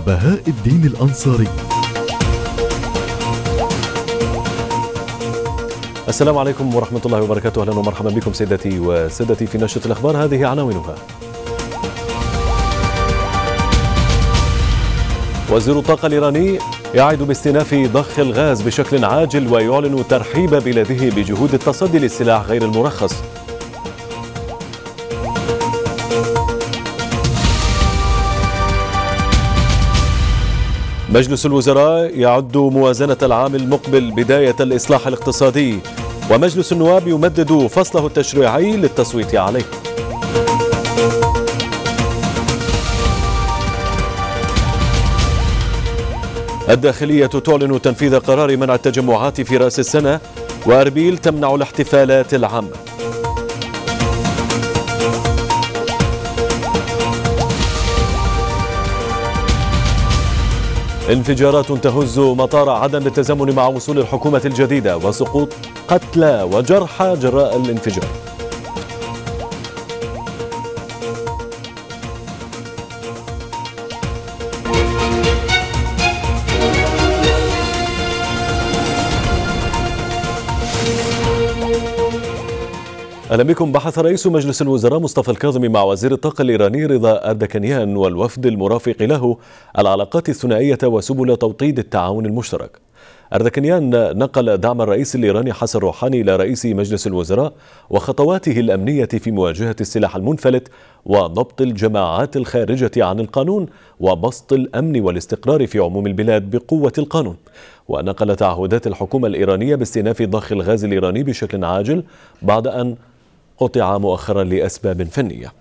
بهاء الدين الأنصاري السلام عليكم ورحمة الله وبركاته أهلا ومرحبا بكم سيدتي وسادتي في نشرة الأخبار هذه عناوينها وزير الطاقة الإيراني يعد باستئناف ضخ الغاز بشكل عاجل ويعلن ترحيب بلاده بجهود التصدي للسلاح غير المرخص مجلس الوزراء يعد موازنة العام المقبل بداية الإصلاح الاقتصادي ومجلس النواب يمدد فصله التشريعي للتصويت عليه الداخلية تعلن تنفيذ قرار منع التجمعات في رأس السنة وأربيل تمنع الاحتفالات العامة انفجارات تهز مطار عدن للتزامن مع وصول الحكومة الجديدة وسقوط قتلى وجرحى جراء الانفجار أهلا بكم بحث رئيس مجلس الوزراء مصطفى الكاظمي مع وزير الطاقة الإيراني رضا اردكانيان والوفد المرافق له العلاقات الثنائية وسبل توطيد التعاون المشترك اردكانيان نقل دعم الرئيس الإيراني حسن روحاني إلى رئيس مجلس الوزراء وخطواته الأمنية في مواجهة السلاح المنفلت وضبط الجماعات الخارجة عن القانون وبسط الأمن والاستقرار في عموم البلاد بقوة القانون ونقل تعهدات الحكومة الإيرانية باستئناف ضخ الغاز الإيراني بشكل عاجل بعد أن قطع مؤخرا لأسباب فنية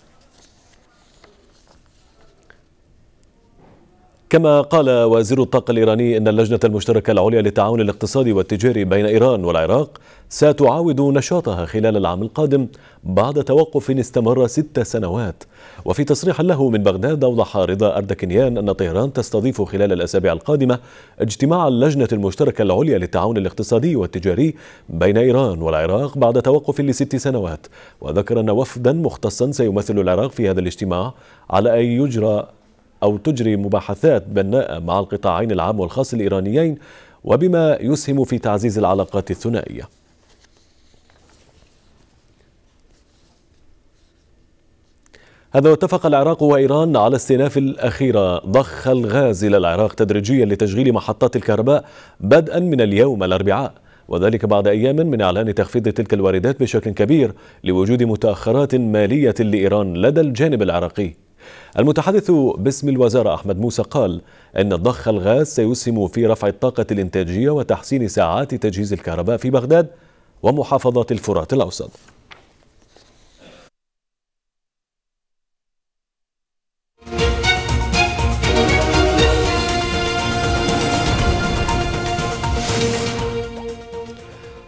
كما قال وزير الطاقة الإيراني أن اللجنة المشتركة العليا للتعاون الاقتصادي والتجاري بين إيران والعراق ستعاود نشاطها خلال العام القادم بعد توقف استمر ست سنوات وفي تصريح له من بغداد أوضح رضا أردكنيان أن طهران تستضيف خلال الأسابيع القادمة اجتماع اللجنة المشتركة العليا للتعاون الاقتصادي والتجاري بين إيران والعراق بعد توقف لست سنوات وذكر أن وفدا مختصا سيمثل العراق في هذا الاجتماع على أن يجرى أو تجري مباحثات بناءة مع القطاعين العام والخاص الإيرانيين وبما يسهم في تعزيز العلاقات الثنائية هذا واتفق العراق وإيران على استئناف الأخيرة ضخ الغاز إلى العراق تدريجيا لتشغيل محطات الكهرباء بدءا من اليوم الأربعاء وذلك بعد أيام من إعلان تخفيض تلك الواردات بشكل كبير لوجود متأخرات مالية لإيران لدى الجانب العراقي المتحدث باسم الوزارة أحمد موسى قال أن ضخ الغاز سيسهم في رفع الطاقة الإنتاجية وتحسين ساعات تجهيز الكهرباء في بغداد ومحافظات الفرات الأوسط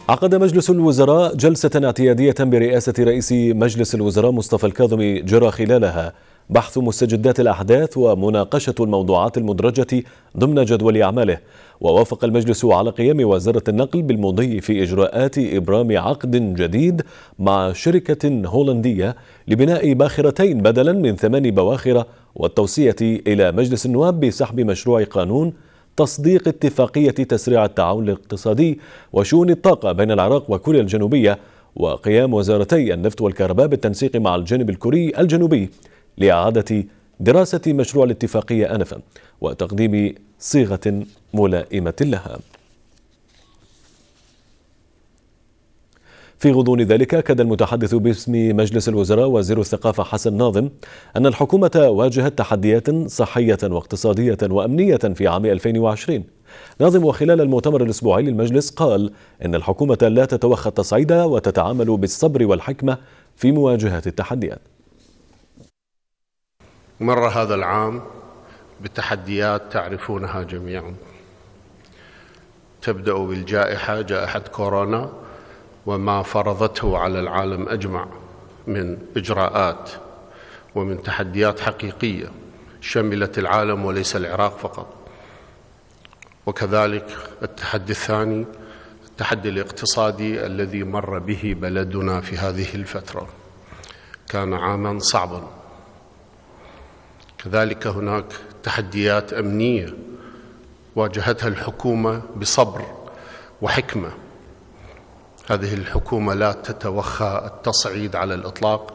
عقد مجلس الوزراء جلسة اعتيادية برئاسة رئيس مجلس الوزراء مصطفى الكاظمي جرى خلالها بحث مستجدات الأحداث ومناقشة الموضوعات المدرجة ضمن جدول أعماله ووافق المجلس على قيام وزارة النقل بالمضي في إجراءات إبرام عقد جديد مع شركة هولندية لبناء باخرتين بدلا من ثمان بواخر والتوصية إلى مجلس النواب بسحب مشروع قانون تصديق اتفاقية تسريع التعاون الاقتصادي وشؤون الطاقة بين العراق وكوريا الجنوبية وقيام وزارتي النفط والكهرباء بالتنسيق مع الجانب الكوري الجنوبي لإعادة دراسة مشروع الاتفاقية آنفا وتقديم صيغة ملائمة لها في غضون ذلك أكد المتحدث باسم مجلس الوزراء وزير الثقافة حسن ناظم أن الحكومة واجهت تحديات صحية واقتصادية وأمنية في عام 2020 ناظم وخلال المؤتمر الأسبوعي للمجلس قال إن الحكومة لا تتوخى التصعيد وتتعامل بالصبر والحكمة في مواجهة التحديات مر هذا العام بتحديات تعرفونها جميعا تبدأ بالجائحة جائحة كورونا وما فرضته على العالم اجمع من اجراءات ومن تحديات حقيقيه شملت العالم وليس العراق فقط وكذلك التحدي الثاني التحدي الاقتصادي الذي مر به بلدنا في هذه الفتره كان عاما صعبا كذلك هناك تحديات امنيه واجهتها الحكومه بصبر وحكمه هذه الحكومة لا تتوخى التصعيد على الإطلاق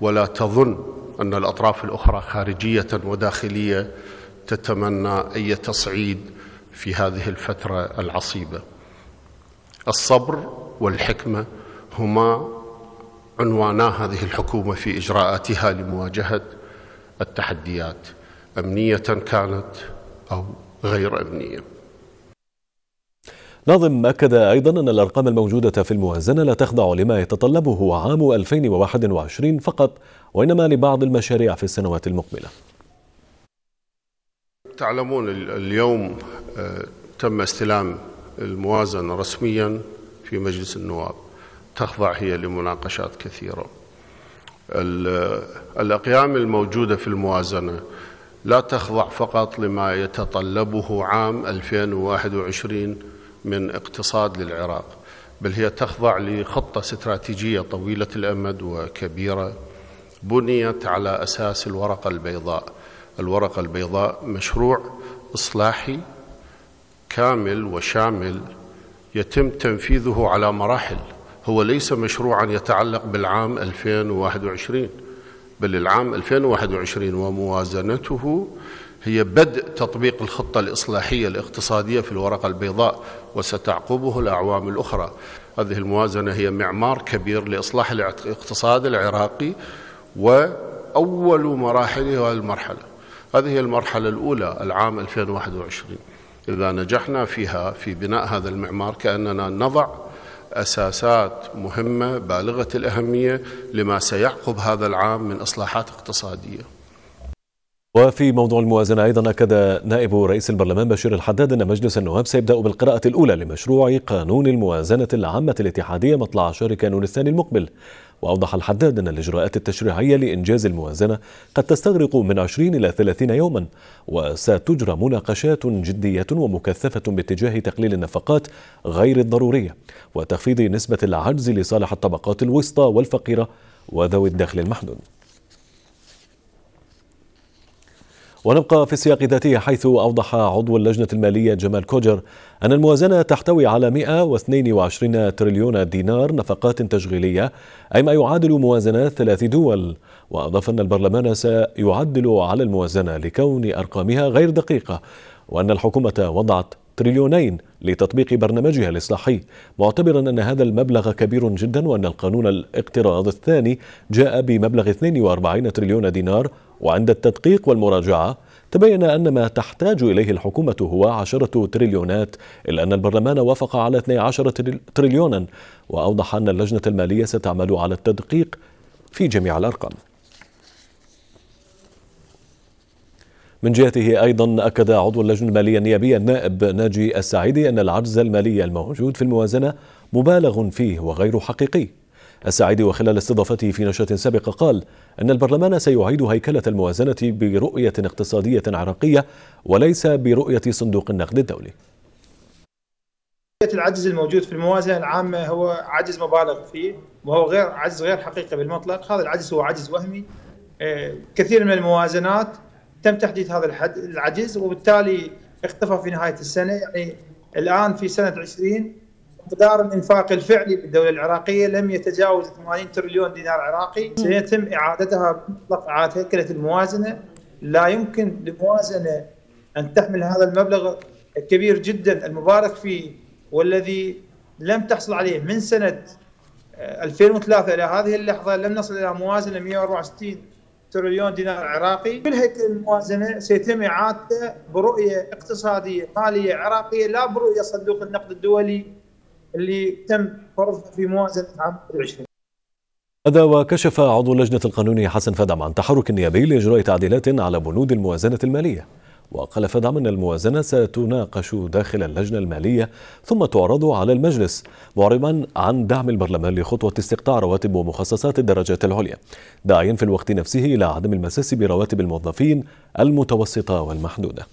ولا تظن أن الأطراف الأخرى خارجية وداخلية تتمنى أي تصعيد في هذه الفترة العصيبة الصبر والحكمة هما عنوانا هذه الحكومة في إجراءاتها لمواجهة التحديات أمنية كانت أو غير أمنية ناظم أكد أيضا أن الأرقام الموجودة في الموازنة لا تخضع لما يتطلبه عام 2021 فقط وإنما لبعض المشاريع في السنوات المقبلة تعلمون اليوم آه، تم استلام الموازنة رسميا في مجلس النواب تخضع هي لمناقشات كثيرة الأقيام الموجودة في الموازنة لا تخضع فقط لما يتطلبه عام 2021 من اقتصاد للعراق بل هي تخضع لخطة استراتيجية طويلة الأمد وكبيرة بنيت على أساس الورقة البيضاء الورقة البيضاء مشروع إصلاحي كامل وشامل يتم تنفيذه على مراحل هو ليس مشروعا يتعلق بالعام 2021 بل العام 2021 وموازنته هي بدء تطبيق الخطة الإصلاحية الاقتصادية في الورقة البيضاء وستعقبه الأعوام الأخرى هذه الموازنة هي معمار كبير لإصلاح الاقتصاد العراقي وأول مراحله هذه المرحلة هذه هي المرحلة الأولى العام 2021 إذا نجحنا فيها في بناء هذا المعمار كأننا نضع أساسات مهمة بالغة الأهمية لما سيعقب هذا العام من إصلاحات اقتصادية وفي موضوع الموازنة أيضا أكد نائب رئيس البرلمان بشير الحداد أن مجلس النواب سيبدأ بالقراءة الأولى لمشروع قانون الموازنة العامة الاتحادية مطلع شهر كانون الثاني المقبل وأوضح الحداد أن الإجراءات التشريعية لإنجاز الموازنة قد تستغرق من 20 إلى 30 يوما وستجرى مناقشات جدية ومكثفة باتجاه تقليل النفقات غير الضرورية وتخفيض نسبة العجز لصالح الطبقات الوسطى والفقيرة وذوي الدخل المحدود ونبقى في السياق ذاته حيث أوضح عضو اللجنة المالية جمال كوجر أن الموازنة تحتوي على 122 تريليون دينار نفقات تشغيلية أي ما يعادل موازنة ثلاث دول وأضاف أن البرلمان سيعدل على الموازنة لكون أرقامها غير دقيقة وأن الحكومة وضعت تريليونين لتطبيق برنامجها الإصلاحي معتبرا أن هذا المبلغ كبير جدا وأن القانون الاقتراض الثاني جاء بمبلغ 42 تريليون دينار وعند التدقيق والمراجعة تبين أن ما تحتاج إليه الحكومة هو عشرة تريليونات إلا أن البرلمان وافق على 12 تريليونا وأوضح أن اللجنة المالية ستعمل على التدقيق في جميع الأرقام من جهته أيضا أكد عضو اللجنة المالية النيابية النائب ناجي السعيدي أن العجز المالي الموجود في الموازنة مبالغ فيه وغير حقيقي السعيد وخلال استضافته في نشرة سابقة قال أن البرلمان سيعيد هيكلة الموازنة برؤية اقتصادية عراقية وليس برؤية صندوق النقد الدولي العجز الموجود في الموازنة العامة هو عجز مبالغ فيه وهو غير عجز غير حقيقة بالمطلق هذا العجز هو عجز وهمي آه، كثير من الموازنات تم تحديد هذا الحد العجز وبالتالي اختفى في نهاية السنة يعني الآن في سنة 20 مقدار الانفاق الفعلي للدوله العراقيه لم يتجاوز 80 تريليون دينار عراقي سيتم اعادتها بمطلق اعاده هيكله الموازنه لا يمكن لموازنه ان تحمل هذا المبلغ الكبير جدا المبارك فيه والذي لم تحصل عليه من سنه 2003 آه، الى هذه اللحظه لم نصل الى موازنه 164 تريليون دينار عراقي كل هيكل الموازنه سيتم اعادته برؤيه اقتصاديه ماليه عراقيه لا برؤيه صندوق النقد الدولي اللي تم فرضها في موازنه عام 2020 هذا وكشف عضو اللجنة القانونية حسن فدعم عن تحرك نيابي لإجراء تعديلات على بنود الموازنة المالية وقال فدعم أن الموازنة ستناقش داخل اللجنة المالية ثم تعرض على المجلس معربا عن دعم البرلمان لخطوة استقطاع رواتب ومخصصات الدرجات العليا داعيا في الوقت نفسه إلى عدم المساس برواتب الموظفين المتوسطة والمحدودة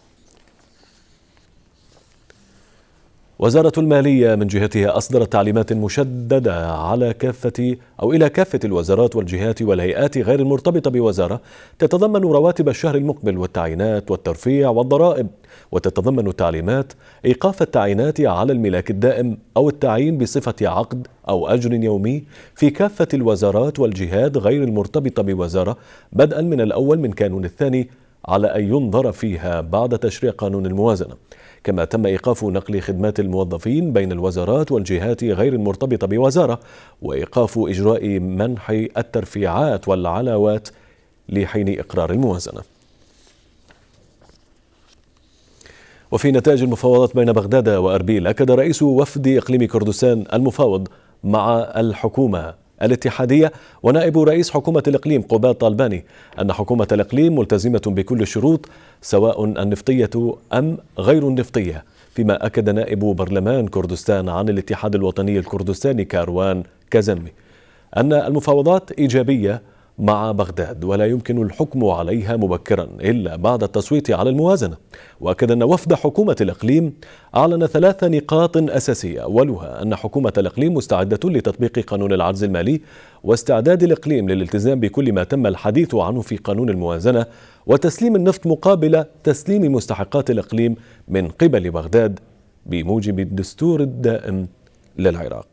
وزارة المالية من جهتها أصدرت تعليمات مشددة على كافة أو إلى كافة الوزارات والجهات والهيئات غير المرتبطة بوزارة تتضمن رواتب الشهر المقبل والتعيينات والترفيع والضرائب وتتضمن التعليمات إيقاف التعيينات على الملاك الدائم أو التعيين بصفة عقد أو أجر يومي في كافة الوزارات والجهات غير المرتبطة بوزارة بدءا من الأول من كانون الثاني على أن ينظر فيها بعد تشريع قانون الموازنة كما تم إيقاف نقل خدمات الموظفين بين الوزارات والجهات غير المرتبطة بوزارة وإيقاف إجراء منح الترفيعات والعلاوات لحين إقرار الموازنة وفي نتائج المفاوضات بين بغداد وأربيل أكد رئيس وفد إقليم كردستان المفاوض مع الحكومة الاتحادية ونائب رئيس حكومة الإقليم قباد طالباني أن حكومة الإقليم ملتزمة بكل الشروط سواء النفطية أم غير النفطية فيما أكد نائب برلمان كردستان عن الاتحاد الوطني الكردستاني كاروان كازمي أن المفاوضات إيجابية مع بغداد ولا يمكن الحكم عليها مبكرا إلا بعد التصويت على الموازنة وأكد أن وفد حكومة الإقليم أعلن ثلاث نقاط أساسية أولها أن حكومة الإقليم مستعدة لتطبيق قانون العجز المالي واستعداد الإقليم للالتزام بكل ما تم الحديث عنه في قانون الموازنة وتسليم النفط مقابل تسليم مستحقات الإقليم من قبل بغداد بموجب الدستور الدائم للعراق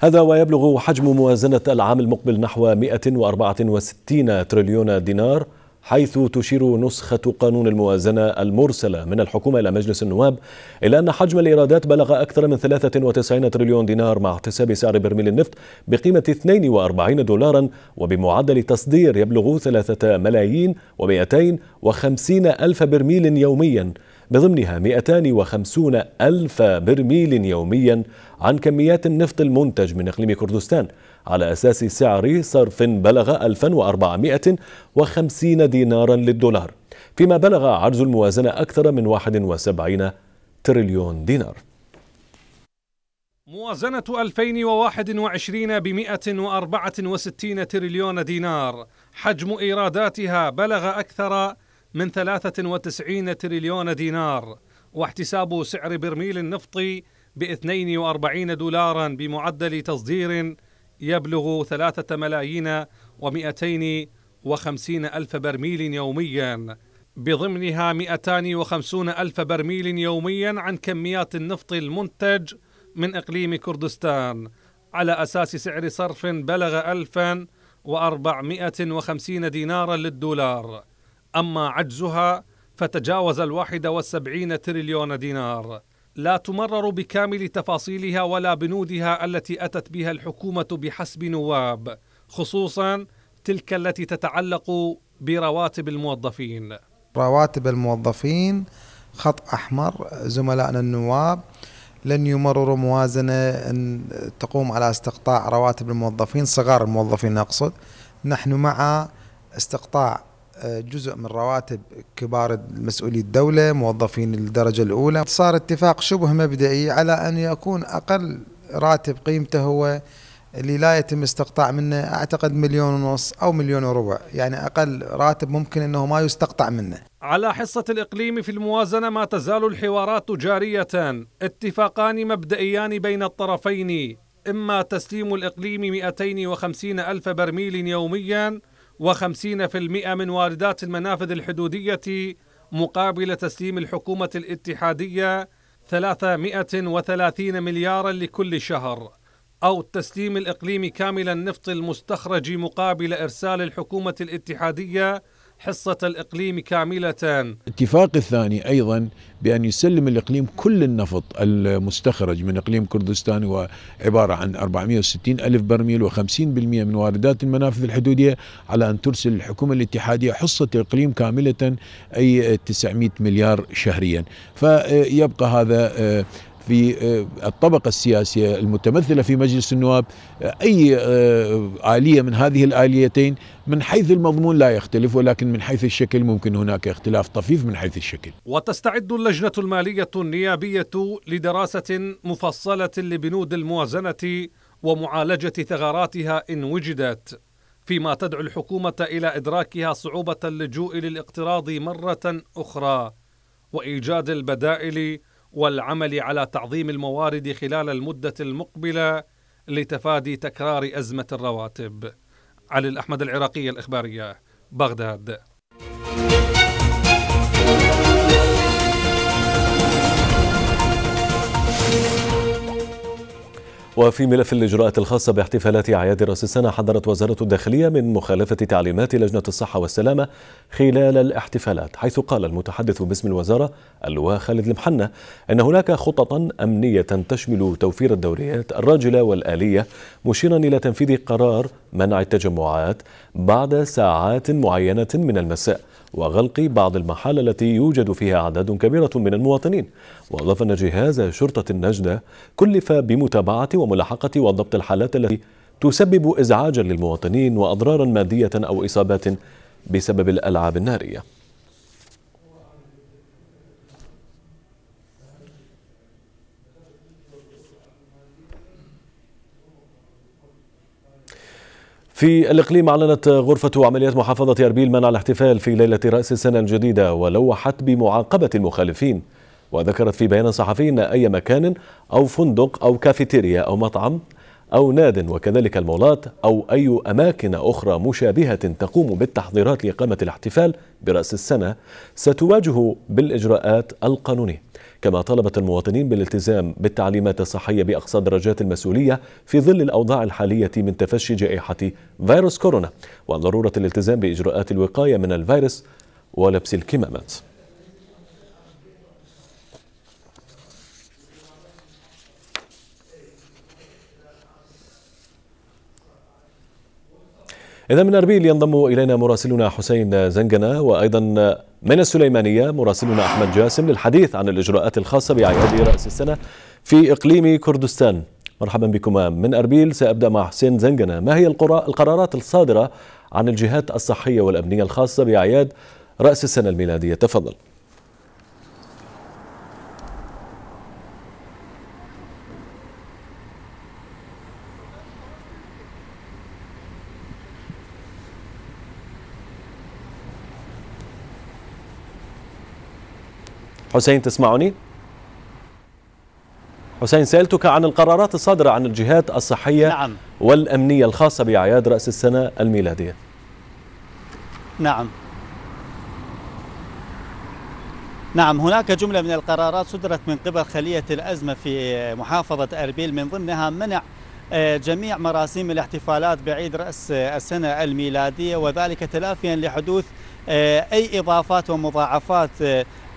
هذا ويبلغ حجم موازنة العام المقبل نحو 164 تريليون دينار حيث تشير نسخة قانون الموازنة المرسلة من الحكومة إلى مجلس النواب إلى أن حجم الإيرادات بلغ أكثر من 93 تريليون دينار مع احتساب سعر برميل النفط بقيمة 42 دولارا وبمعدل تصدير يبلغ 3 ملايين و250 ألف برميل يوميا بضمنها 250 ألف برميل يوميا عن كميات النفط المنتج من إقليم كردستان على أساس سعر صرف بلغ 1450 دينارا للدولار فيما بلغ عجز الموازنة أكثر من 71 تريليون دينار موازنة 2021 ب 164 تريليون دينار حجم إيراداتها بلغ أكثر من 93 تريليون دينار واحتساب سعر برميل النفط ب 42 دولارا بمعدل تصدير يبلغ 3 ملايين و250 ألف برميل يوميا بضمنها 250 ألف برميل يوميا عن كميات النفط المنتج من إقليم كردستان على أساس سعر صرف بلغ 1450 دينارا للدولار أما عجزها فتجاوز الواحد والسبعين تريليون دينار لا تمرر بكامل تفاصيلها ولا بنودها التي اتت بها الحكومه بحسب نواب خصوصا تلك التي تتعلق برواتب الموظفين رواتب الموظفين خط احمر زملائنا النواب لن يمرروا موازنه ان تقوم على استقطاع رواتب الموظفين صغار الموظفين اقصد نحن مع استقطاع جزء من رواتب كبار مسؤولي الدولة موظفين الدرجة الأولى صار اتفاق شبه مبدئي على أن يكون أقل راتب قيمته هو اللي لا يتم استقطاع منه أعتقد مليون ونص أو مليون وربع يعني أقل راتب ممكن أنه ما يستقطع منه على حصة الإقليم في الموازنة ما تزال الحوارات جارية اتفاقان مبدئيان بين الطرفين إما تسليم الإقليم 250 ألف برميل يومياً و50% من واردات المنافذ الحدودية مقابل تسليم الحكومة الاتحادية 330 مليارا لكل شهر أو تسليم الإقليم كامل النفط المستخرج مقابل إرسال الحكومة الاتحادية حصة الإقليم كاملة الاتفاق الثاني أيضا بأن يسلم الإقليم كل النفط المستخرج من إقليم كردستان وعبارة عن 460 ألف برميل و50% من واردات المنافذ الحدودية على أن ترسل الحكومة الاتحادية حصة الإقليم كاملة أي 900 مليار شهريا فيبقى هذا في آه، الطبقة السياسية المتمثلة في مجلس النواب آه، أي آه، آلية من هذه الآليتين من حيث المضمون لا يختلف ولكن من حيث الشكل ممكن هناك اختلاف طفيف من حيث الشكل وتستعد اللجنة المالية النيابية لدراسة مفصلة لبنود الموازنة ومعالجة ثغراتها إن وجدت فيما تدعو الحكومة إلى إدراكها صعوبة اللجوء للاقتراض مرة أخرى وإيجاد البدائل والعمل على تعظيم الموارد خلال المده المقبله لتفادي تكرار ازمه الرواتب. علي الاحمد العراقيه الاخباريه بغداد. وفي ملف الإجراءات الخاصة باحتفالات أعياد رأس السنة حذرت وزارة الداخلية من مخالفة تعليمات لجنة الصحة والسلامة خلال الاحتفالات حيث قال المتحدث باسم الوزارة اللواء خالد المحنة أن هناك خططا أمنية تشمل توفير الدوريات الراجلة والآلية مشيرا إلى تنفيذ قرار منع التجمعات بعد ساعات معينة من المساء وغلق بعض المحال التي يوجد فيها أعداد كبيرة من المواطنين وأضاف أن جهاز شرطة النجدة كلف بمتابعة وملاحقة وضبط الحالات التي تسبب إزعاجا للمواطنين وأضرارا مادية أو إصابات بسبب الألعاب النارية في الإقليم أعلنت غرفة عمليات محافظة أربيل منع الاحتفال في ليلة رأس السنة الجديدة ولوحت بمعاقبة المخالفين وذكرت في بيان صحفي أن أي مكان أو فندق أو كافيتيريا أو مطعم أو ناد وكذلك المولات أو أي أماكن أخرى مشابهة تقوم بالتحضيرات لإقامة الاحتفال برأس السنة ستواجه بالإجراءات القانونية كما طالبت المواطنين بالالتزام بالتعليمات الصحية بأقصى درجات المسؤولية في ظل الأوضاع الحالية من تفشي جائحة فيروس كورونا وضرورة الالتزام بإجراءات الوقاية من الفيروس ولبس الكمامات إذا من أربيل ينضم إلينا مراسلنا حسين زنجنة وأيضا من السليمانية مراسلنا أحمد جاسم للحديث عن الإجراءات الخاصة بأعياد رأس السنة في إقليم كردستان مرحبا بكما من أربيل سأبدأ مع حسين زنجنة ما هي القرارات الصادرة عن الجهات الصحية والأمنية الخاصة بأعياد رأس السنة الميلادية تفضل حسين تسمعني؟ حسين سألتك عن القرارات الصادرة عن الجهات الصحية نعم. والأمنية الخاصة بأعياد رأس السنة الميلادية نعم نعم هناك جملة من القرارات صدرت من قبل خلية الأزمة في محافظة أربيل من ضمنها منع آه، جميع مراسيم الاحتفالات بعيد رأس آه، السنة الميلادية وذلك تلافيا لحدوث آه، أي إضافات ومضاعفات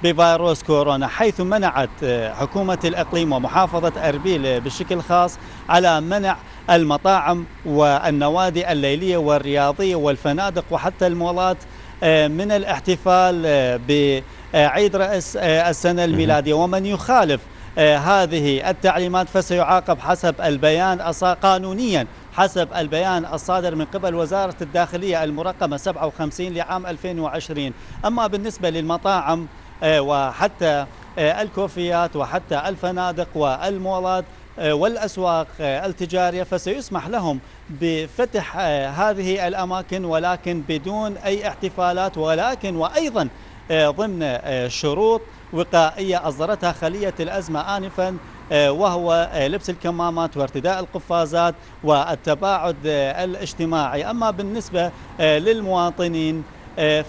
بفيروس كورونا حيث منعت آه، حكومة الأقليم ومحافظة أربيل آه، بشكل خاص على منع المطاعم والنوادي الليلية والرياضية والفنادق وحتى المولات آه، من الاحتفال بعيد رأس السنة الميلادية ومن يخالف هذه التعليمات فسيعاقب حسب البيان قانونيا حسب البيان الصادر من قبل وزارة الداخلية المرقمة 57 لعام 2020 أما بالنسبة للمطاعم آه، وحتى آه، الكوفيات وحتى الفنادق والمولات آه، والأسواق التجارية فسيسمح لهم بفتح هذه الأماكن ولكن بدون أي احتفالات ولكن وأيضا ضمن شروط وقائية أصدرتها خلية الأزمة آنفا وهو لبس الكمامات وارتداء القفازات والتباعد الاجتماعي أما بالنسبة للمواطنين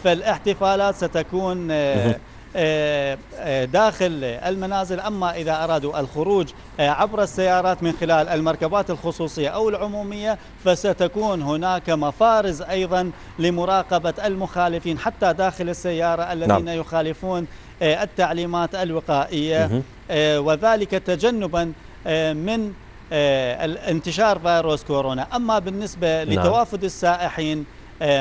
فالاحتفالات ستكون آه، آه، داخل المنازل أما إذا أرادوا الخروج آه، عبر السيارات من خلال المركبات الخصوصية أو العمومية فستكون هناك مفارز أيضا لمراقبة المخالفين حتى داخل السيارة الذين نعم. يخالفون التعليمات الوقائية وذلك تجنبا من انتشار فيروس كورونا أما بالنسبة نعم. لتوافد السائحين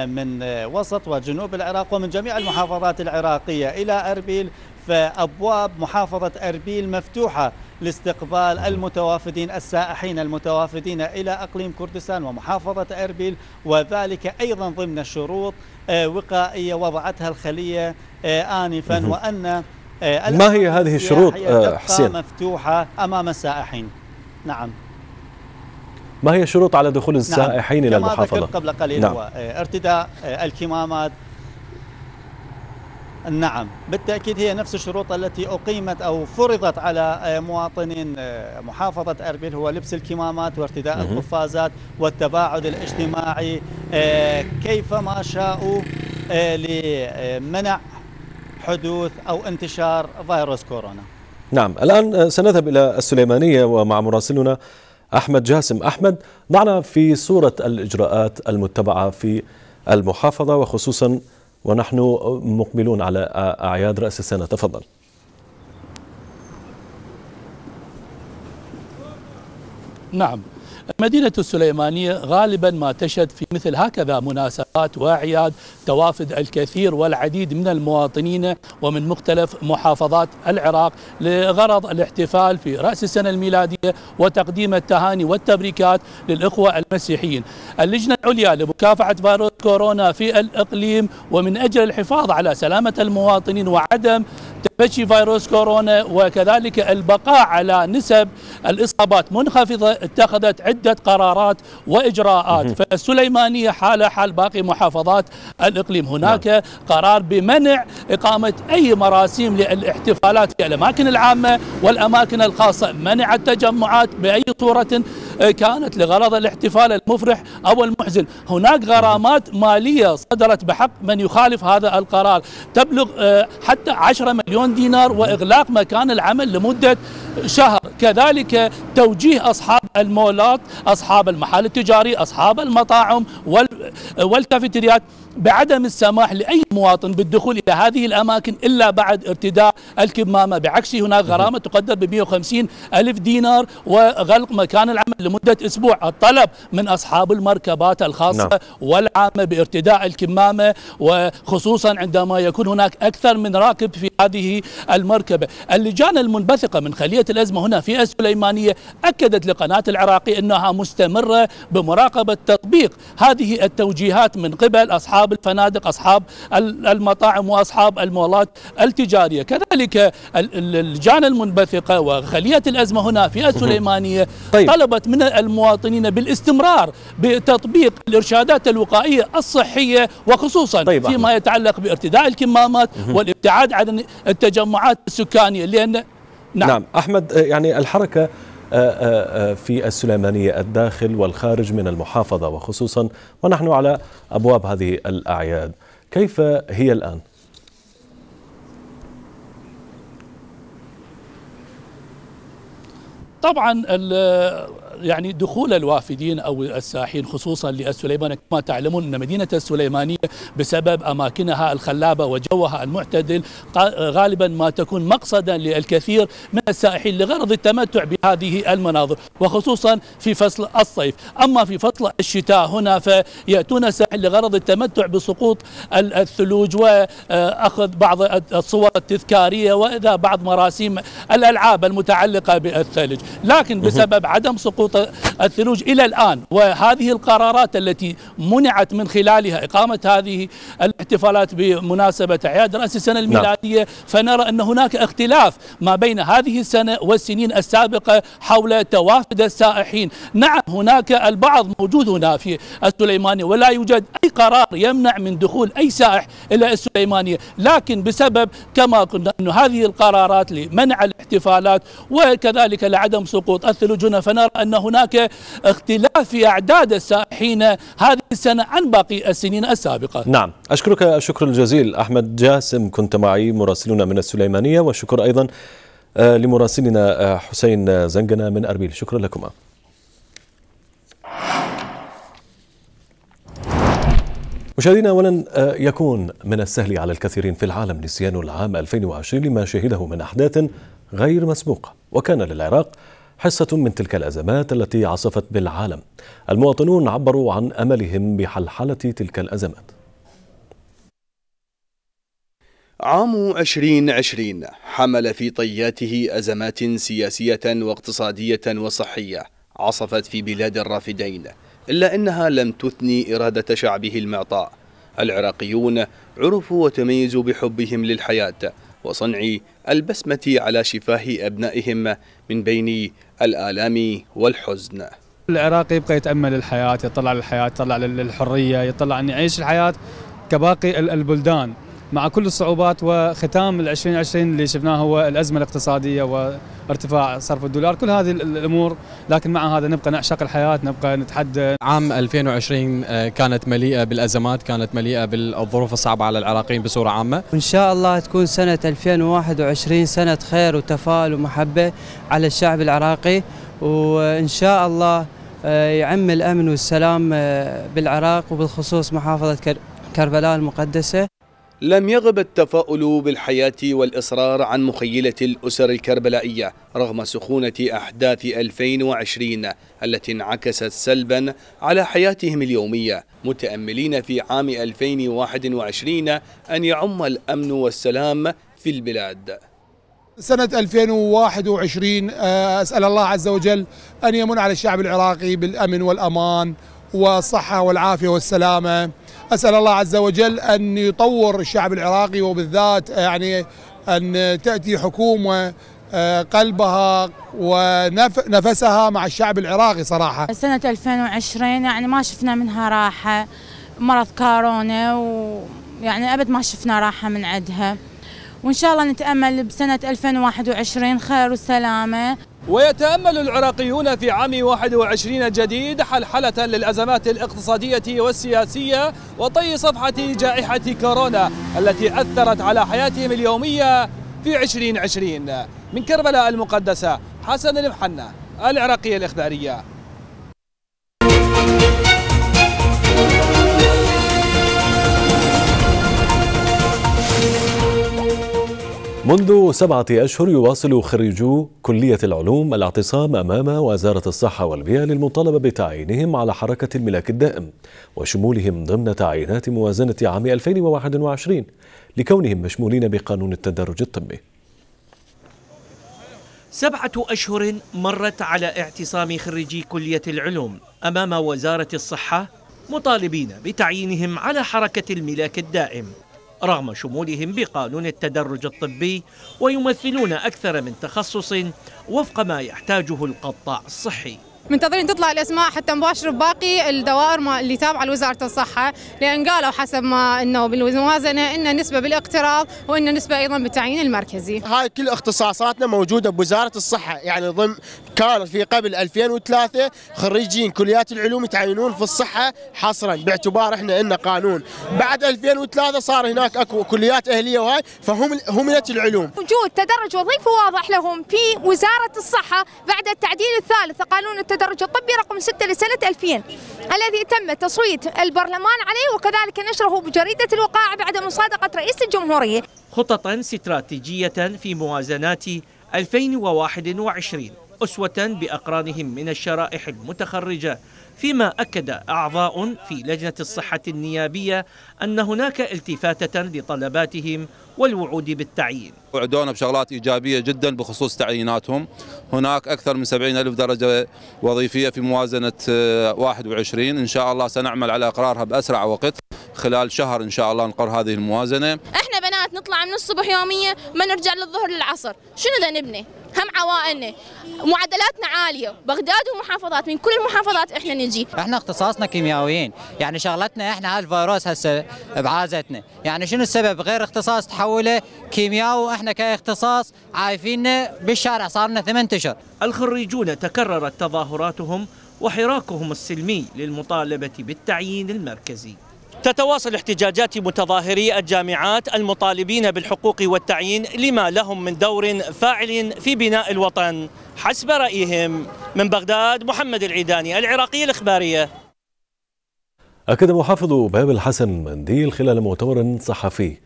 من وسط وجنوب العراق ومن جميع المحافظات العراقية إلى أربيل فأبواب محافظة أربيل مفتوحة لاستقبال المتوافدين السائحين المتوافدين إلى أقليم كردستان ومحافظة أربيل وذلك أيضا ضمن شروط آه، وقائية وضعتها الخلية آه، آنفا وأن آه، ما هي هذه الشروط حسين مفتوحة أمام السائحين نعم ما هي الشروط على دخول نعم. السائحين نعم. إلى المحافظة؟ كما قبل قليل نعم. هو ارتداء الكمامات نعم بالتأكيد هي نفس الشروط التي أقيمت أو فرضت على مواطنين محافظة أربيل هو لبس الكمامات وارتداء القفازات والتباعد الاجتماعي آه، كيفما شاءوا آه، لمنع حدوث أو انتشار فيروس كورونا نعم الآن آه، سنذهب إلى السليمانية ومع مراسلنا أحمد جاسم أحمد معنا في صورة الإجراءات المتبعة في المحافظة وخصوصا ونحن مقبلون على أعياد رأس السنة تفضل نعم مدينة السليمانية غالبا ما تشهد في مثل هكذا مناسبات وأعياد توافد الكثير والعديد من المواطنين ومن مختلف محافظات العراق لغرض الاحتفال في رأس السنة الميلادية وتقديم التهاني والتبريكات للإخوة المسيحيين اللجنة العليا لمكافحة فيروس كورونا في الإقليم ومن أجل الحفاظ على سلامة المواطنين وعدم تفشي فيروس كورونا وكذلك البقاء على نسب الإصابات منخفضة اتخذت عدة قرارات وإجراءات فالسليمانية حالة حال باقي محافظات الإقليم الإقليم هناك قرار بمنع إقامة أي مراسيم للاحتفالات في الأماكن العامة والأماكن الخاصة منع التجمعات بأي صورة آه، كانت لغرض الاحتفال المفرح أو المحزن هناك غرامات مالية صدرت بحق من يخالف هذا القرار تبلغ آه، حتى 10 مليون دينار وإغلاق مكان العمل لمدة شهر كذلك توجيه أصحاب المولات أصحاب المحال التجاري أصحاب المطاعم آه، والكافيتريات بعدم السماح لأي مواطن بالدخول إلى هذه الأماكن إلا بعد ارتداء الكمامة بعكس هناك غرامة تقدر ب 150 ألف دينار وغلق مكان العمل لمدة أسبوع الطلب من أصحاب المركبات الخاصة نعم. والعامة بارتداء الكمامة وخصوصا عندما يكون هناك أكثر من راكب في هذه المركبة اللجان المنبثقة من خلية الأزمة هنا في السليمانية أكدت لقناة العراقي أنها مستمرة بمراقبة تطبيق هذه التوجيهات من قبل أصحاب أصحاب الفنادق أصحاب المطاعم وأصحاب المولات التجارية كذلك اللجان المنبثقة وخلية الأزمة هنا في السليمانية طيب. طلبت من المواطنين بالاستمرار بتطبيق الإرشادات الوقائية الصحية وخصوصا طيب. فيما يتعلق بارتداء الكمامات والابتعاد عن التجمعات السكانية لأن نعم, نعم. أحمد يعني الحركة آه، آه، آه، في السليمانية الداخل والخارج من المحافظة وخصوصا ونحن على أبواب هذه الأعياد كيف هي الآن؟ طبعا يعني دخول الوافدين أو السائحين خصوصا للسليمانية كما تعلمون أن مدينة السليمانية بسبب أماكنها الخلابة وجوها المعتدل غالبا ما تكون مقصدا للكثير من السائحين لغرض التمتع بهذه المناظر وخصوصا في فصل الصيف أما في فصل الشتاء هنا فيأتون السائحين لغرض التمتع بسقوط الثلوج وأخذ آه، بعض الصور التذكارية وإذا بعض مراسيم الألعاب المتعلقة بالثلج لكن بسبب عدم سقوط الثلوج إلى الآن وهذه القرارات التي منعت من خلالها إقامة هذه الاحتفالات بمناسبة أعياد رأس السنة نعم. الميلادية نعم. فنرى أن هناك اختلاف ما بين هذه السنة والسنين السابقة حول توافد السائحين نعم هناك البعض موجود هنا في السليمانية ولا يوجد أي قرار يمنع من دخول أي سائح إلى السليمانية لكن بسبب كما قلنا أن هذه القرارات لمنع الاحتفالات وكذلك لعدم سقوط الثلوج هنا فنرى أنه هناك اختلاف في أعداد السائحين هذه السنة عن باقي السنين السابقة نعم أشكرك الشكر الجزيل أحمد جاسم كنت معي مراسلنا من السليمانية والشكر أيضا آه، لمراسلنا آه، حسين زنقنا من أربيل شكرا لكما مشاهدينا اولا آه، يكون من السهل على الكثيرين في العالم نسيان العام 2020 لما شهده من احداث غير مسبوقه وكان للعراق حصة من تلك الأزمات التي عصفت بالعالم المواطنون عبروا عن أملهم بحلحلة تلك الأزمات عام 2020 حمل في طياته أزمات سياسية واقتصادية وصحية عصفت في بلاد الرافدين إلا أنها لم تثني إرادة شعبه المعطاء العراقيون عرفوا وتميزوا بحبهم للحياة وصنع البسمة على شفاه أبنائهم من بين الآلام والحزن العراقي يبقى يتأمل الحياة يطلع للحياة يطلع للحرية يطلع أن يعيش الحياة كباقي البلدان مع كل الصعوبات وختام ال 2020 اللي شفناه هو الازمه الاقتصاديه وارتفاع صرف الدولار، كل هذه الامور لكن مع هذا نبقى نعشق الحياه، نبقى نتحدى. عام 2020 آه، كانت مليئه بالازمات، كانت مليئه بالظروف الصعبه على العراقيين بصوره عامه. ان شاء الله تكون سنه 2021 سنه خير وتفاؤل ومحبه على الشعب العراقي وان شاء الله آه، يعم الامن والسلام آه، بالعراق وبالخصوص محافظه كربلاء المقدسه لم يغب التفاؤل بالحياة والإصرار عن مخيلة الأسر الكربلائية رغم سخونة أحداث 2020 التي انعكست سلبا على حياتهم اليومية متأملين في عام 2021 أن يعم الأمن والسلام في البلاد سنة 2021 آه، أسأل الله عز وجل أن يمن على الشعب العراقي بالأمن والأمان والصحة والعافية والسلامة أسأل الله عز وجل أن يطور الشعب العراقي وبالذات آه، يعني أن تأتي حكومة آه، قلبها ونفسها مع الشعب العراقي صراحة سنة 2020 يعني ما شفنا منها راحة مرض كورونا ويعني أبد ما شفنا راحة من عندها وإن شاء الله نتأمل بسنة 2021 خير وسلامة ويتأمل العراقيون في عام 21 جديد حلحلة للأزمات الاقتصادية والسياسية وطي صفحة جائحة كورونا التي أثرت على حياتهم اليومية في 2020 من كربلاء المقدسة حسن المحنة العراقية الإخبارية منذ سبعة أشهر يواصل خريجو كلية العلوم الاعتصام أمام وزارة الصحة والبيئة للمطالبة بتعيينهم على حركة الملاك الدائم وشمولهم ضمن تعيينات موازنة عام 2021 لكونهم مشمولين بقانون التدرج الطبي سبعة أشهر مرت على اعتصام خريجي كلية العلوم أمام وزارة الصحة مطالبين بتعيينهم على حركة الملاك الدائم رغم شمولهم بقانون التدرج الطبي ويمثلون أكثر من تخصص وفق ما يحتاجه القطاع الصحي منتظرين تطلع الاسماء حتى نباشر باقي الدوائر اللي تابعه لوزاره الصحه لان قالوا حسب ما انه بالموازنه ان نسبه بالاقتراض وان نسبه ايضا بالتعيين المركزي. هاي كل اختصاصاتنا موجوده بوزاره الصحه يعني ضمن كانت في قبل 2003 خريجين كليات العلوم يتعينون في الصحه حصرا باعتبار احنا انه قانون بعد 2003 صار هناك اكو كليات اهليه وهاي فهم هملت العلوم وجود تدرج وظيفي واضح لهم في وزاره الصحه بعد التعديل الثالث قانون التدرج الطبي رقم 6 لسنه 2000 الذي تم تصويت البرلمان عليه وكذلك نشره بجريده الوقائع بعد مصادقه رئيس الجمهوريه خططا استراتيجيه في موازنات 2021 أسوة بأقرانهم من الشرائح المتخرجة فيما أكد أعضاء في لجنة الصحة النيابية أن هناك التفاتة لطلباتهم والوعود بالتعيين وعدونا بشغلات إيجابية جدا بخصوص تعييناتهم هناك أكثر من 70 ألف درجة وظيفية في موازنة 21 آه، إن شاء الله سنعمل على إقرارها بأسرع وقت خلال شهر إن شاء الله نقر هذه الموازنة احنا بنات نطلع من الصبح يومية ما نرجع للظهر للعصر شنو ذا نبني هم عوائلنا معدلاتنا عاليه بغداد ومحافظات من كل المحافظات احنا نجي احنا اختصاصنا كيميائيين يعني شغلتنا احنا هالفيروس هسه بعازتنا يعني شنو السبب غير اختصاص تحوله كيمياء واحنا كاختصاص عايفيننا بالشارع صار لنا اشهر الخريجون تكررت تظاهراتهم وحراكهم السلمي للمطالبه بالتعيين المركزي تتواصل احتجاجات متظاهري الجامعات المطالبين بالحقوق والتعيين لما لهم من دور فاعل في بناء الوطن حسب رأيهم من بغداد محمد العيداني العراقي الإخبارية أكد محافظ باب الحسن منديل خلال مؤتمر صحفي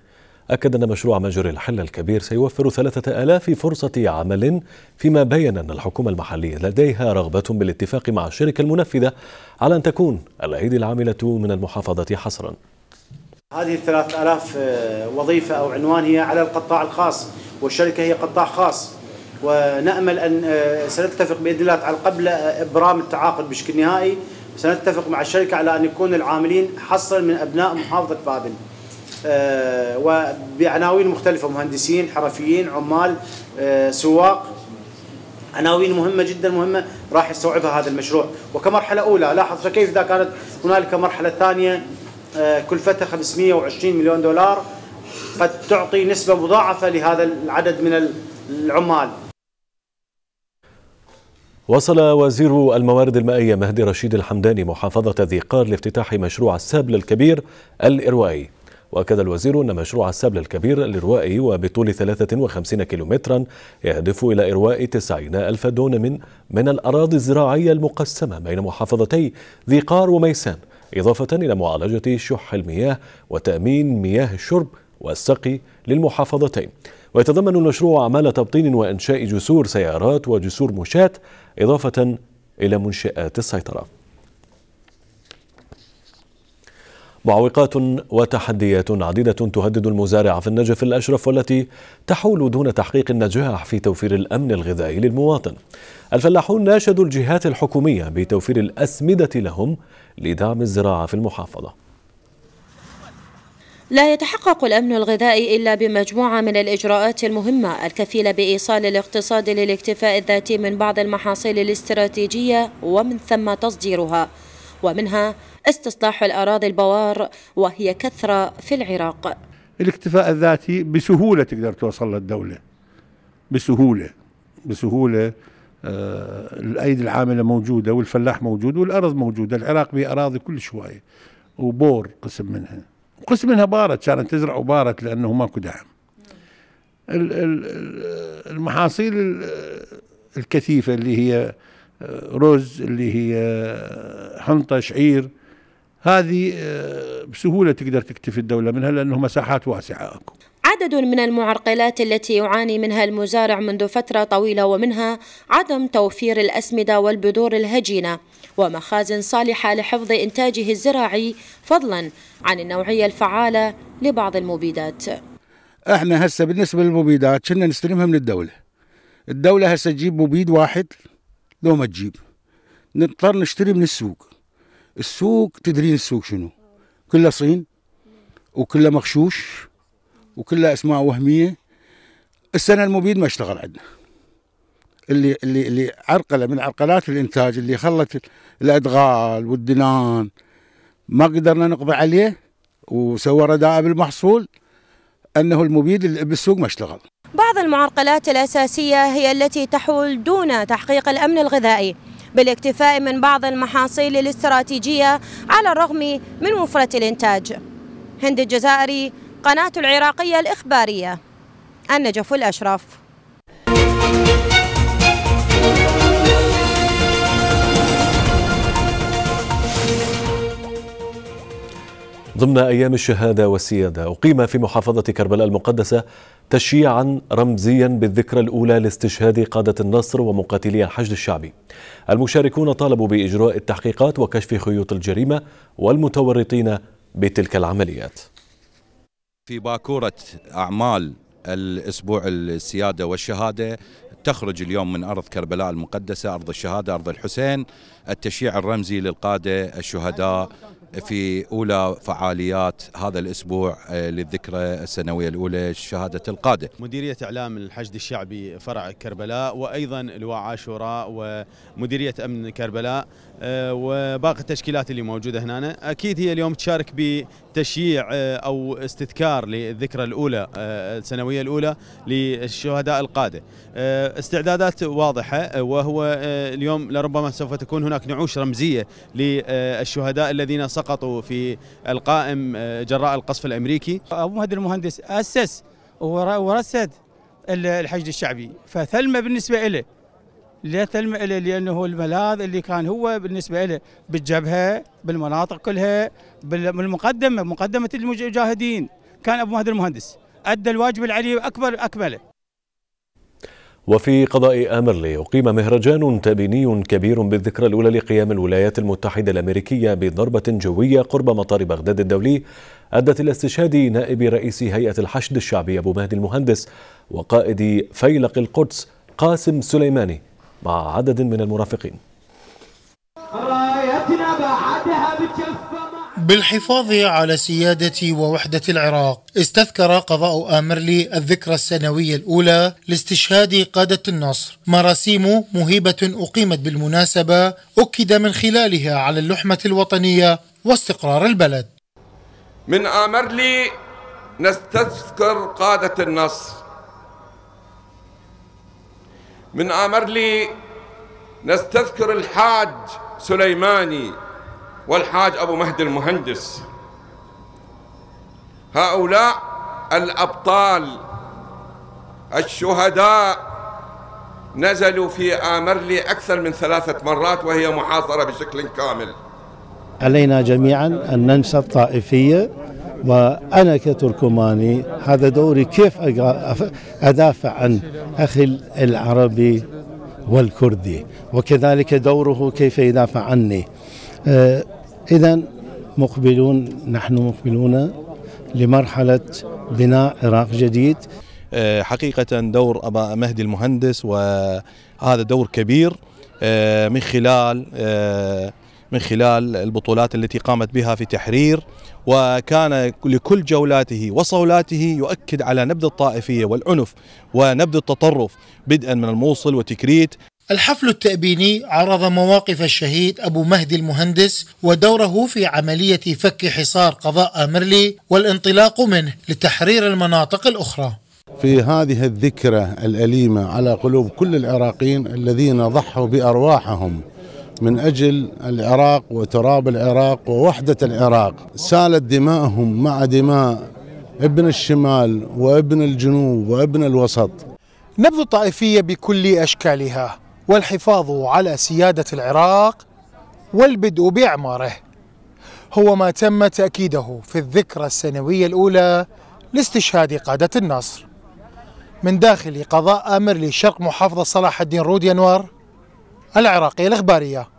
أكد أن مشروع مجري الحل الكبير سيوفر ثلاثة آلاف فرصة عمل فيما بين أن الحكومة المحلية لديها رغبة بالاتفاق مع الشركة المنفذة على أن تكون الأيدي العاملة من المحافظة حصرا هذه الثلاث ألاف آه، وظيفة أو عنوان هي على القطاع الخاص والشركة هي قطاع خاص ونأمل أن آه، سنتفق بإذن الله تعالى قبل آه، إبرام التعاقد بشكل نهائي سنتفق مع الشركة على أن يكون العاملين حصرا من أبناء محافظة بابل وبعناوين مختلفة مهندسين حرفيين عمال سواق عناوين مهمة جدا مهمة راح يستوعبها هذا المشروع وكمرحلة أولى لاحظ كيف إذا كانت هنالك مرحلة ثانية آه، كلفتها 520 مليون دولار قد تعطي نسبة مضاعفة لهذا العدد من العمال وصل وزير الموارد المائية مهدي رشيد الحمداني محافظة ذي قار لافتتاح مشروع السابل الكبير الإروائي وأكد الوزير أن مشروع السبل الكبير الإروائي وبطول 53 كيلومترا يهدف إلى إرواء 90 ألف دونم من الأراضي الزراعية المقسمة بين محافظتي ذي قار وميسان إضافة إلى معالجة شح المياه وتأمين مياه الشرب والسقي للمحافظتين ويتضمن المشروع أعمال تبطين وإنشاء جسور سيارات وجسور مشاة إضافة إلى منشآت السيطرة معوقات وتحديات عديدة تهدد المزارع في النجف الأشرف والتي تحول دون تحقيق النجاح في توفير الأمن الغذائي للمواطن الفلاحون ناشدوا الجهات الحكومية بتوفير الأسمدة لهم لدعم الزراعة في المحافظة لا يتحقق الأمن الغذائي إلا بمجموعة من الإجراءات المهمة الكفيلة بإيصال الاقتصاد للاكتفاء الذاتي من بعض المحاصيل الاستراتيجية ومن ثم تصديرها ومنها استصلاح الأراضي البوار وهي كثرة في العراق الاكتفاء الذاتي بسهولة تقدر توصل للدولة بسهولة بسهولة آه الأيدي العاملة موجودة والفلاح موجود والأرض موجودة العراق أراضي كل شوية وبور قسم منها قسم منها بارت كانت تزرع وبارت لأنه ماكو دعم المحاصيل الكثيفة اللي هي آه، رز اللي هي آه، حنطة شعير هذه آه، بسهولة تقدر تكتفي الدولة منها لأنه مساحات واسعة أكو عدد من المعرقلات التي يعاني منها المزارع منذ فترة طويلة ومنها عدم توفير الأسمدة والبذور الهجينة ومخازن صالحة لحفظ إنتاجه الزراعي فضلا عن النوعية الفعالة لبعض المبيدات احنا هسه بالنسبة للمبيدات كنا نستلمها من الدولة الدولة هسه تجيب مبيد واحد لو ما تجيب نضطر نشتري من السوق السوق تدرين السوق شنو كله صين وكله مغشوش وكله اسماء وهميه السنه المبيد ما اشتغل عندنا اللي اللي اللي عرقله من عرقلات الانتاج اللي خلت الادغال والدنان ما قدرنا نقضي عليه وسوى رداء بالمحصول انه المبيد اللي بالسوق ما اشتغل. بعض المعرقلات الاساسيه هي التي تحول دون تحقيق الامن الغذائي. بالاكتفاء من بعض المحاصيل الاستراتيجية على الرغم من وفرة الإنتاج هند الجزائري قناة العراقية الإخبارية النجف الأشرف ضمن أيام الشهادة والسيادة أقيم في محافظة كربلاء المقدسة تشيعا رمزيا بالذكرى الأولى لاستشهاد قادة النصر ومقاتلي الحشد الشعبي المشاركون طالبوا بإجراء التحقيقات وكشف خيوط الجريمة والمتورطين بتلك العمليات في باكورة أعمال الأسبوع السيادة والشهادة تخرج اليوم من أرض كربلاء المقدسة أرض الشهادة أرض الحسين التشييع الرمزي للقادة الشهداء في أولى فعاليات هذا الأسبوع آه، للذكرى السنوية الأولى شهاده القادة مديرية إعلام الحشد الشعبي فرع كربلاء وأيضا لواء عاشوراء ومديرية أمن كربلاء آه، وباقي التشكيلات اللي موجوده هنا اكيد هي اليوم تشارك بتشييع آه، او استذكار للذكرى الاولى آه، السنويه الاولى للشهداء القاده استعدادات واضحه وهو اليوم لربما سوف تكون هناك نعوش رمزيه للشهداء الذين سقطوا في القائم جراء القصف الامريكي ابو مهدي المهندس اسس ورسد الحشد الشعبي فثلمه بالنسبه له لا تلمع له لانه الملاذ اللي كان هو بالنسبه له بالجبهه بالمناطق كلها بالمقدمه مقدمه المجاهدين كان ابو مهدي المهندس ادى الواجب العلي اكبر اكمله وفي قضاء أمرلي أقيم مهرجان تبيني كبير بالذكرى الأولى لقيام الولايات المتحدة الأمريكية بضربة جوية قرب مطار بغداد الدولي أدت إلى استشهاد نائب رئيس هيئة الحشد الشعبي أبو مهدي المهندس وقائد فيلق القدس قاسم سليماني مع عدد من المرافقين بالحفاظ على سيادة ووحدة العراق استذكر قضاء آمرلي الذكرى السنوية الأولى لاستشهاد قادة النصر مراسيم مهيبة أقيمت بالمناسبة أكد من خلالها على اللحمة الوطنية واستقرار البلد من آمرلي نستذكر قادة النصر من أمرلي نستذكر الحاج سليماني والحاج أبو مهدي المهندس هؤلاء الأبطال الشهداء نزلوا في آمرلي أكثر من ثلاثة مرات وهي محاصرة بشكل كامل علينا جميعا أن ننسى الطائفية وأنا كتركماني هذا دوري كيف أدافع عن أخي العربي والكردي وكذلك دوره كيف يدافع عني آه إذا مقبلون نحن مقبلون لمرحلة بناء عراق جديد آه حقيقة دور أبا مهدي المهندس وهذا دور كبير آه من خلال آه، من خلال البطولات التي قامت بها في تحرير وكان لكل جولاته وصولاته يؤكد على نبذ الطائفية والعنف ونبذ التطرف بدءا من الموصل وتكريت الحفل التأبيني عرض مواقف الشهيد أبو مهدي المهندس ودوره في عملية فك حصار قضاء أمرلي والانطلاق منه لتحرير المناطق الأخرى في هذه الذكرى الأليمة على قلوب كل العراقيين الذين ضحوا بأرواحهم من أجل العراق وتراب العراق ووحدة العراق سالت دماءهم مع دماء ابن الشمال وابن الجنوب وابن الوسط نبذ الطائفية بكل أشكالها والحفاظ على سيادة العراق والبدء بإعماره هو ما تم تأكيده في الذكرى السنوية الأولى لاستشهاد قادة النصر من داخل قضاء أمر لشرق محافظة صلاح الدين رود ينور العراقية الإخبارية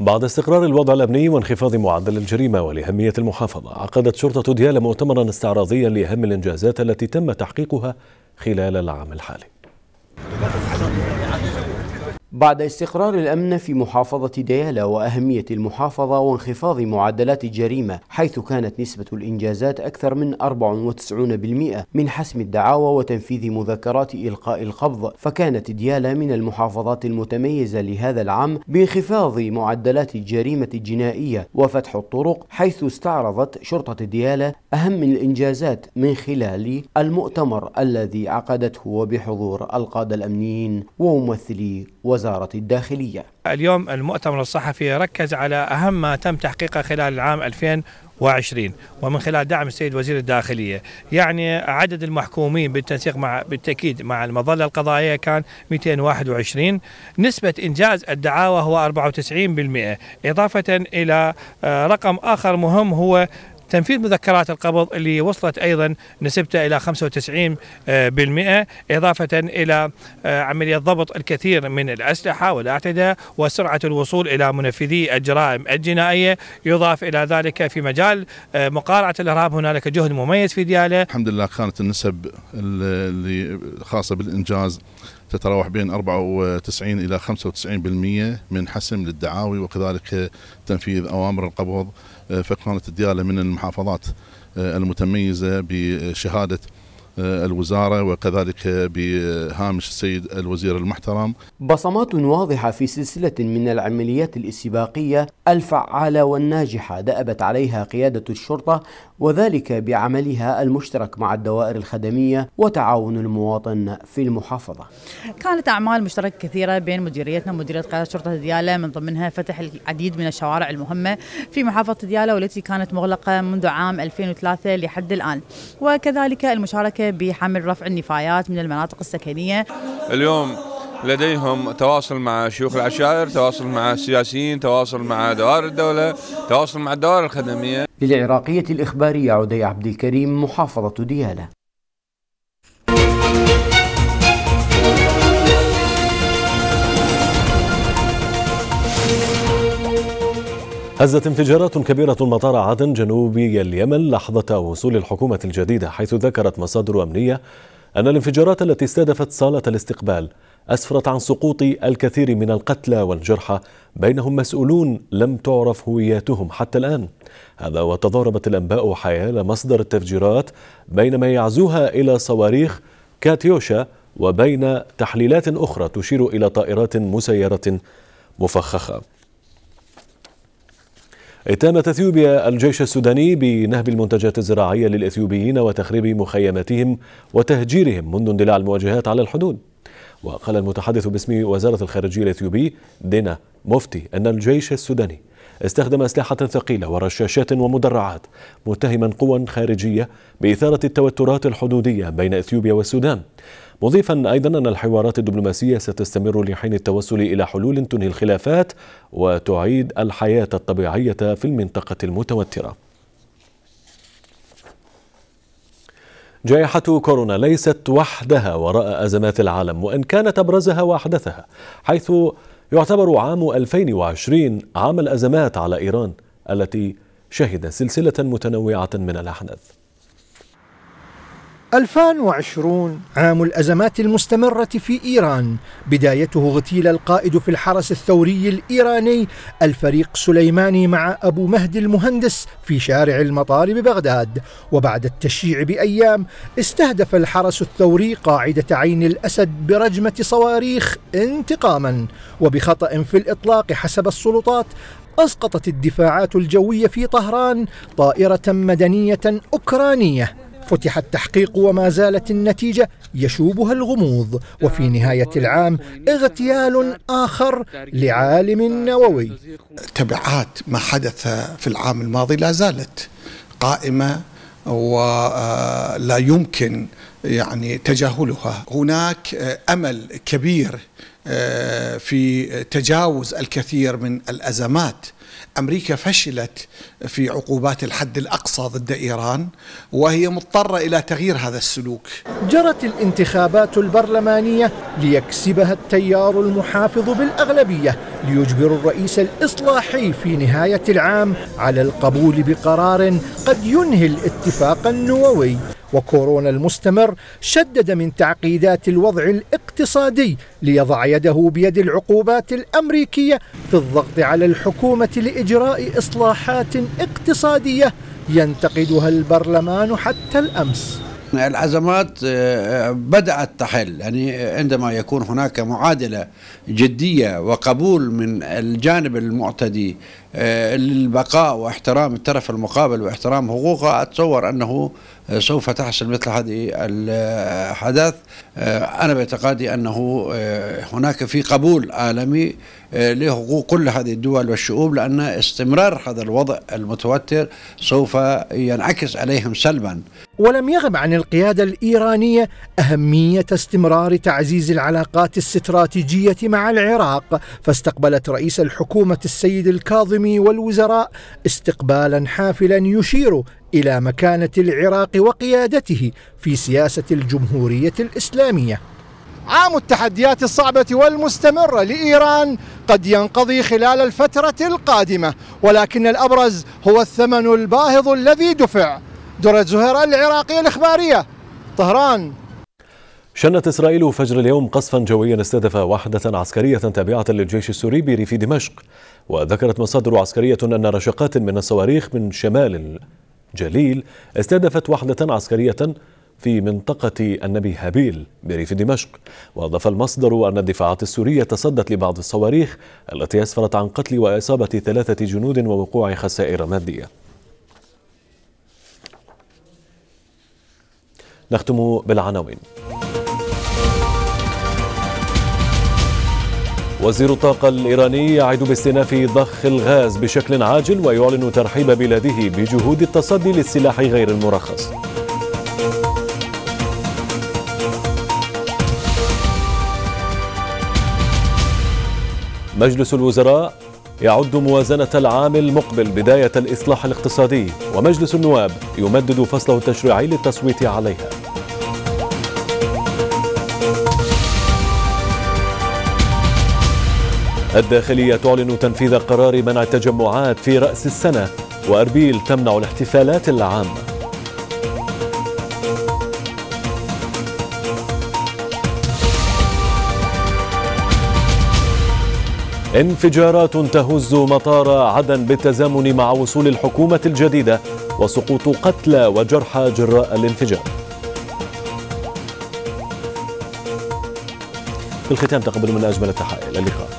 بعد استقرار الوضع الأمني وانخفاض معدل الجريمة ولأهمية المحافظة عقدت شرطة ديالى مؤتمرا استعراضيا لأهم الإنجازات التي تم تحقيقها خلال العام الحالي بعد استقرار الأمن في محافظة ديالا وأهمية المحافظة وانخفاض معدلات الجريمة حيث كانت نسبة الإنجازات أكثر من 94% من حسم الدعاوى وتنفيذ مذكرات إلقاء القبض فكانت ديالا من المحافظات المتميزة لهذا العام بانخفاض معدلات الجريمة الجنائية وفتح الطرق حيث استعرضت شرطة ديالا أهم الإنجازات من خلال المؤتمر الذي عقدته وبحضور القادة الأمنيين وممثلي وزارة الداخلية اليوم المؤتمر الصحفي ركز على أهم ما تم تحقيقه خلال العام 2000 وعشرين ومن خلال دعم السيد وزير الداخلية يعني عدد المحكومين بالتنسيق مع بالتأكيد مع المظلة القضائية كان 221 نسبة إنجاز الدعاوى هو 94% إضافة إلى آه، رقم آخر مهم هو تنفيذ مذكرات القبض اللي وصلت ايضا نسبتها الى 95% آه، اضافه الى آه، عمليه ضبط الكثير من الاسلحه والاعتده وسرعه الوصول الى منفذي الجرائم الجنائيه يضاف الى ذلك في مجال آه، مقارعه الارهاب هنالك جهد مميز في دياله الحمد لله كانت النسب اللي خاصه بالانجاز تتراوح بين 94 إلى 95% من حسم للدعاوي وكذلك تنفيذ أوامر القبض فقانة الديالة من المحافظات آه، المتميزة بشهادة آه، الوزارة وكذلك بهامش السيد الوزير المحترم بصمات واضحة في سلسلة من العمليات الاستباقية الفعالة والناجحة دأبت عليها قيادة الشرطة وذلك بعملها المشترك مع الدوائر الخدمية وتعاون المواطن في المحافظة كانت أعمال مشتركة كثيرة بين مديريتنا ومديرية قيادة شرطة ديالة من ضمنها فتح العديد من الشوارع المهمة في محافظة ديالة والتي كانت مغلقة منذ عام 2003 لحد الآن وكذلك المشاركة بحمل رفع النفايات من المناطق السكنية اليوم لديهم تواصل مع شيوخ العشائر تواصل مع السياسيين تواصل مع دوائر الدولة تواصل مع الدوائر الخدمية للعراقية الإخبارية عدي عبد الكريم محافظة ديالة هزت انفجارات كبيرة مطار عدن جنوبي اليمن لحظة وصول الحكومة الجديدة حيث ذكرت مصادر أمنية أن الانفجارات التي استهدفت صالة الاستقبال أسفرت عن سقوط الكثير من القتلى والجرحى بينهم مسؤولون لم تعرف هوياتهم حتى الآن هذا وتضاربت الأنباء حيال مصدر التفجيرات بينما يعزوها إلى صواريخ كاتيوشا وبين تحليلات أخرى تشير إلى طائرات مسيرة مفخخة اتهمت اثيوبيا الجيش السوداني بنهب المنتجات الزراعيه للاثيوبيين وتخريب مخيماتهم وتهجيرهم منذ اندلاع المواجهات على الحدود. وقال المتحدث باسم وزاره الخارجيه الاثيوبي دينا مفتي ان الجيش السوداني استخدم أسلحة ثقيلة ورشاشات ومدرعات متهما قوى خارجية بإثارة التوترات الحدودية بين إثيوبيا والسودان مضيفا أيضا أن الحوارات الدبلوماسية ستستمر لحين التوصل إلى حلول تنهي الخلافات وتعيد الحياة الطبيعية في المنطقة المتوترة جائحة كورونا ليست وحدها وراء أزمات العالم وإن كانت أبرزها وأحدثها حيث يعتبر عام 2020 عام الأزمات على إيران التي شهد سلسلة متنوعة من الأحداث 2020 عام الأزمات المستمرة في إيران بدايته اغتيل القائد في الحرس الثوري الإيراني الفريق سليماني مع أبو مهدي المهندس في شارع المطار ببغداد وبعد التشييع بأيام استهدف الحرس الثوري قاعدة عين الأسد برجمة صواريخ انتقاما وبخطأ في الإطلاق حسب السلطات أسقطت الدفاعات الجوية في طهران طائرة مدنية أوكرانية فتح التحقيق وما زالت النتيجة يشوبها الغموض وفي نهاية العام اغتيال آخر لعالم نووي تبعات ما حدث في العام الماضي لا زالت قائمة ولا آه، يمكن يعني تجاهلها هناك آه، امل كبير آه، في تجاوز الكثير من الازمات امريكا فشلت في عقوبات الحد الأقصى ضد إيران وهي مضطرة إلى تغيير هذا السلوك جرت الانتخابات البرلمانية ليكسبها التيار المحافظ بالأغلبية ليجبر الرئيس الإصلاحي في نهاية العام على القبول بقرار قد ينهي الاتفاق النووي وكورونا المستمر شدد من تعقيدات الوضع الاقتصادي ليضع يده بيد العقوبات الامريكيه في الضغط على الحكومه لاجراء اصلاحات اقتصادية ينتقدها البرلمان حتى الأمس الأزمات آه، آه، بدأت تحل يعني عندما يكون هناك معادلة جدية وقبول من الجانب المعتدي آه، للبقاء واحترام الطرف المقابل واحترام حقوقه أتصور أنه سوف تحصل مثل هذه الحدث أنا باعتقادي أنه هناك في قبول عالمي آه، لحقوق كل هذه الدول والشعوب لأن استمرار هذا الوضع المتوتر سوف ينعكس عليهم سلبا ولم يغب عن القيادة الإيرانية أهمية استمرار تعزيز العلاقات الاستراتيجية مع العراق فاستقبلت رئيس الحكومة السيد الكاظمي والوزراء استقبالا حافلا يشير إلى مكانة العراق وقيادته في سياسة الجمهورية الإسلامية عام التحديات الصعبة والمستمرة لإيران قد ينقضي خلال الفترة القادمة ولكن الأبرز هو الثمن الباهظ الذي دفع درة زهر العراقية الإخبارية طهران شنت إسرائيل فجر اليوم قصفا جويا استهدف وحدة عسكرية تابعة للجيش السوري بريف دمشق وذكرت مصادر عسكرية أن رشقات من الصواريخ من شمال الجليل استهدفت وحدة عسكرية في منطقة النبي هابيل بريف دمشق وأضاف المصدر أن الدفاعات السورية تصدت لبعض الصواريخ التي أسفرت عن قتل وإصابة ثلاثة جنود ووقوع خسائر مادية نختم بالعناوين وزير الطاقة الإيراني يعد باستئناف ضخ الغاز بشكل عاجل ويعلن ترحيب بلاده بجهود التصدي للسلاح غير المرخص مجلس الوزراء يعد موازنة العام المقبل بداية الإصلاح الاقتصادي ومجلس النواب يمدد فصله التشريعي للتصويت عليها الداخلية تعلن تنفيذ قرار منع التجمعات في رأس السنة وأربيل تمنع الاحتفالات العامة انفجارات تهز مطار عدن بالتزامن مع وصول الحكومة الجديدة وسقوط قتلى وجرحى جراء الانفجار في الختام تقبلوا من أجمل التحائل اللقاء